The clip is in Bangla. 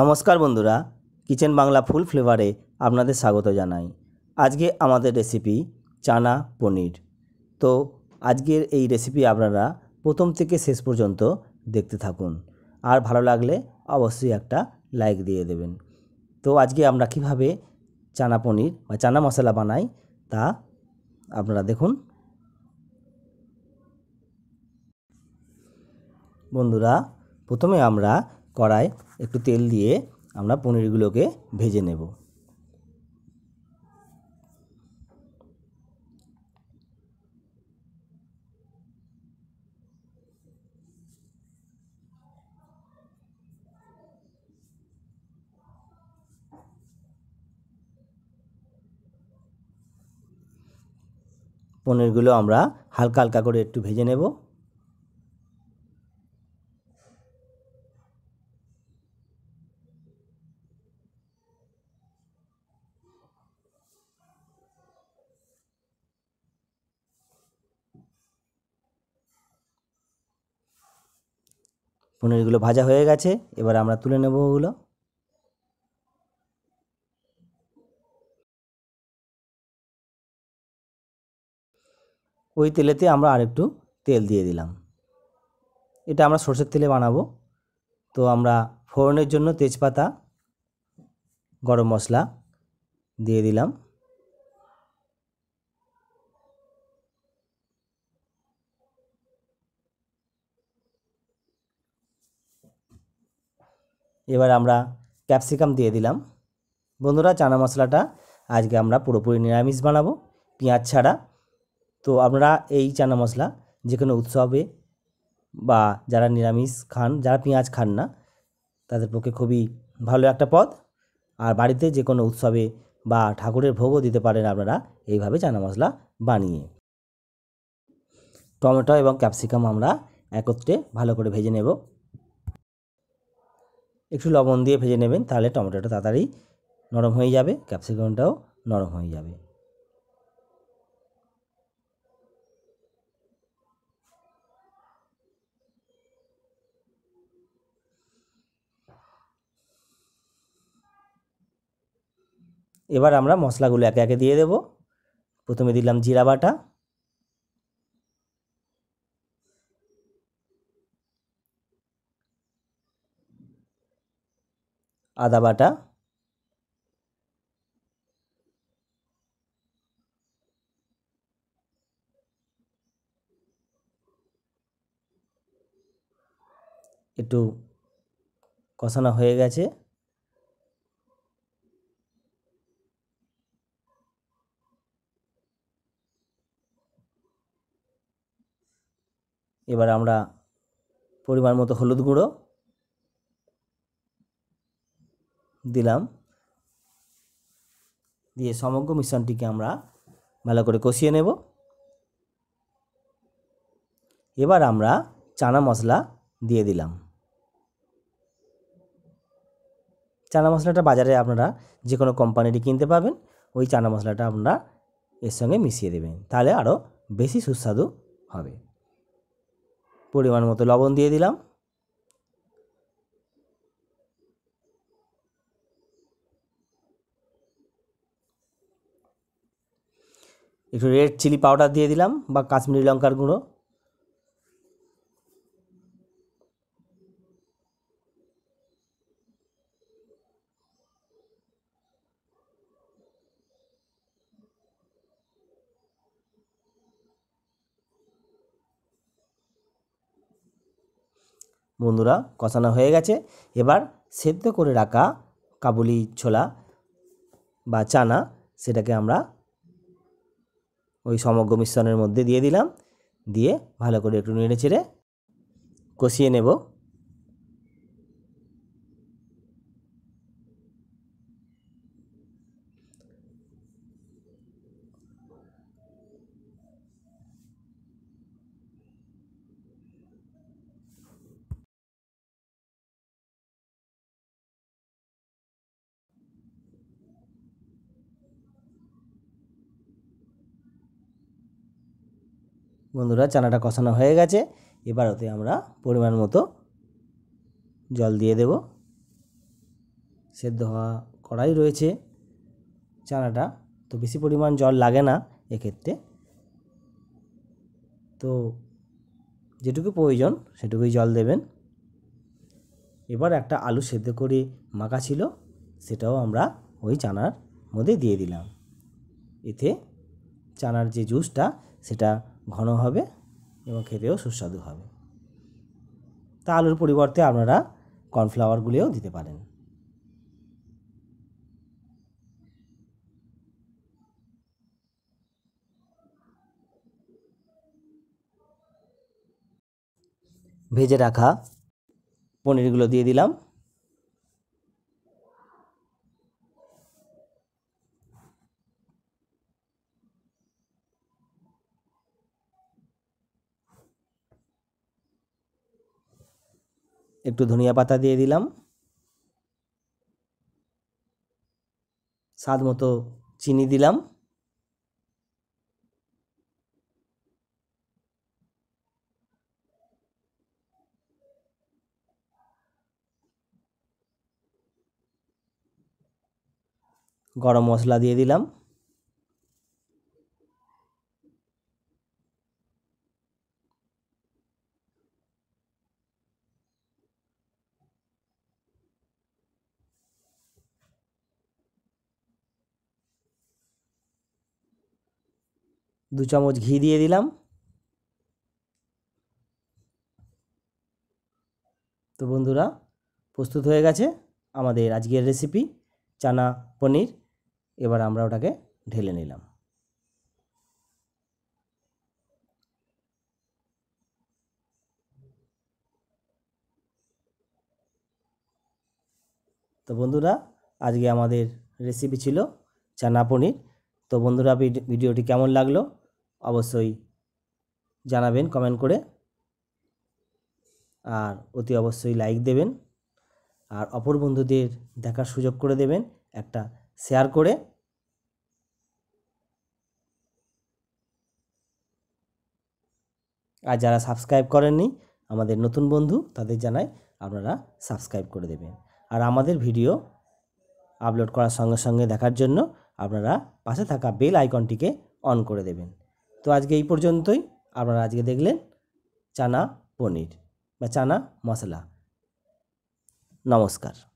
নমস্কার বন্ধুরা কিচেন বাংলা ফুল ফ্লেভারে আপনাদের স্বাগত জানাই আজকে আমাদের রেসিপি চানা পনির তো আজকের এই রেসিপি আপনারা প্রথম থেকে শেষ পর্যন্ত দেখতে থাকুন আর ভালো লাগলে অবশ্যই একটা লাইক দিয়ে দেবেন তো আজকে আমরা কিভাবে চানা পনির বা চানা মশলা বানাই তা আপনারা দেখুন বন্ধুরা প্রথমে আমরা কড়ায় একটু তেল দিয়ে আমরা পনিরগুলোকে ভেজে নেব পনিরগুলো আমরা হালকা হালকা করে একটু ভেজে নেব পনিরগুলো ভাজা হয়ে গেছে এবার আমরা তুলে নেব ওগুলো ওই তেলেতে আমরা আরেকটু তেল দিয়ে দিলাম এটা আমরা সর্ষের তেলে বানাবো তো আমরা ফোড়নের জন্য তেজপাতা গরম মশলা দিয়ে দিলাম এবার আমরা ক্যাপসিকাম দিয়ে দিলাম বন্ধুরা চানা মশলাটা আজকে আমরা পুরোপুরি নিরামিষ বানাবো পেঁয়াজ ছাড়া তো আপনারা এই চানা মশলা যে কোনো উৎসবে বা যারা নিরামিষ খান যারা পেঁয়াজ খান না তাদের পক্ষে খুবই ভালো একটা পদ আর বাড়িতে যে কোনো উৎসবে বা ঠাকুরের ভোগও দিতে পারেন আপনারা এইভাবে চানা মশলা বানিয়ে টমেটো এবং ক্যাপসিকাম আমরা একত্রে ভালো করে ভেজে নেব একটু লবণ দিয়ে ভেজে নেবেন তাহলে টমেটোটা তাড়াতাড়ি নরম হয়ে যাবে ক্যাপসিকামটাও নরম হয়ে যাবে এবার আমরা মশলাগুলো একে একে দিয়ে দেব প্রথমে দিলাম জিরা বাটা আদা বাটা একটু কষানো হয়ে গেছে এবার আমরা পরিমাণ মতো হলুদ গুঁড়ো দিলাম দিয়ে সমগ্র মিশ্রণটিকে আমরা ভালো করে কষিয়ে নেব এবার আমরা চানা মশলা দিয়ে দিলাম চানা মশলাটা বাজারে আপনারা যে কোনো কোম্পানিটি কিনতে পাবেন ওই চানা মশলাটা আপনারা এর সঙ্গে মিশিয়ে দেবেন তাহলে আরও বেশি সুস্বাদু হবে পরিমাণ মতো লবণ দিয়ে দিলাম একটু রেড চিলি পাউডার দিয়ে দিলাম বা কাশ্মীরি লঙ্কার গুঁড়ো বন্ধুরা কষানো হয়ে গেছে এবার সেদ্ধ করে রাখা কাবুলি ছোলা বা চানা সেটাকে আমরা ওই সমগ্র মিশ্রণের মধ্যে দিয়ে দিলাম দিয়ে ভালো করে একটু নেড়ে চেড়ে কষিয়ে নেব বন্ধুরা চানাটা কষানো হয়ে গেছে এবার ওতে আমরা পরিমাণ মতো জল দিয়ে দেব সেদ্ধ হওয়া কড়াই রয়েছে চানাটা তো বেশি পরিমাণ জল লাগে না এক্ষেত্রে তো যেটুকু প্রয়োজন সেটুকুই জল দেবেন এবার একটা আলু সেদ্ধ করে মাখা ছিল সেটাও আমরা ওই চানার মধ্যে দিয়ে দিলাম এতে চানার যে জুসটা সেটা ঘন হবে এবং খেতেও সুস্বাদু হবে তা আলুর পরিবর্তে আপনারা কর্নফ্লাওয়ারগুলিও দিতে পারেন ভেজে রাখা পনিরগুলো দিয়ে দিলাম একটু ধনিয়া পাতা দিয়ে দিলাম স্বাদ মতো চিনি দিলাম গরম মশলা দিয়ে দিলাম দু চামচ ঘি দিয়ে দিলাম তো বন্ধুরা প্রস্তুত হয়ে গেছে আমাদের আজকের রেসিপি চানা পনির এবার আমরা ওটাকে ঢেলে নিলাম তো বন্ধুরা আজকে আমাদের রেসিপি ছিল চানা পনির তো বন্ধুরা ভিডিওটি কেমন লাগলো অবশ্যই জানাবেন কমেন্ট করে আর অতি অবশ্যই লাইক দেবেন আর অপর বন্ধুদের দেখার সুযোগ করে দেবেন একটা শেয়ার করে আর যারা সাবস্ক্রাইব করেননি আমাদের নতুন বন্ধু তাদের জানায় আপনারা সাবস্ক্রাইব করে দেবেন আর আমাদের ভিডিও আপলোড করার সঙ্গে সঙ্গে দেখার জন্য আপনারা পাশে থাকা বেল আইকনটিকে অন করে দেবেন তো আজকে এই পর্যন্তই আপনারা আজকে দেখলেন চানা পনির বা চানা মশলা নমস্কার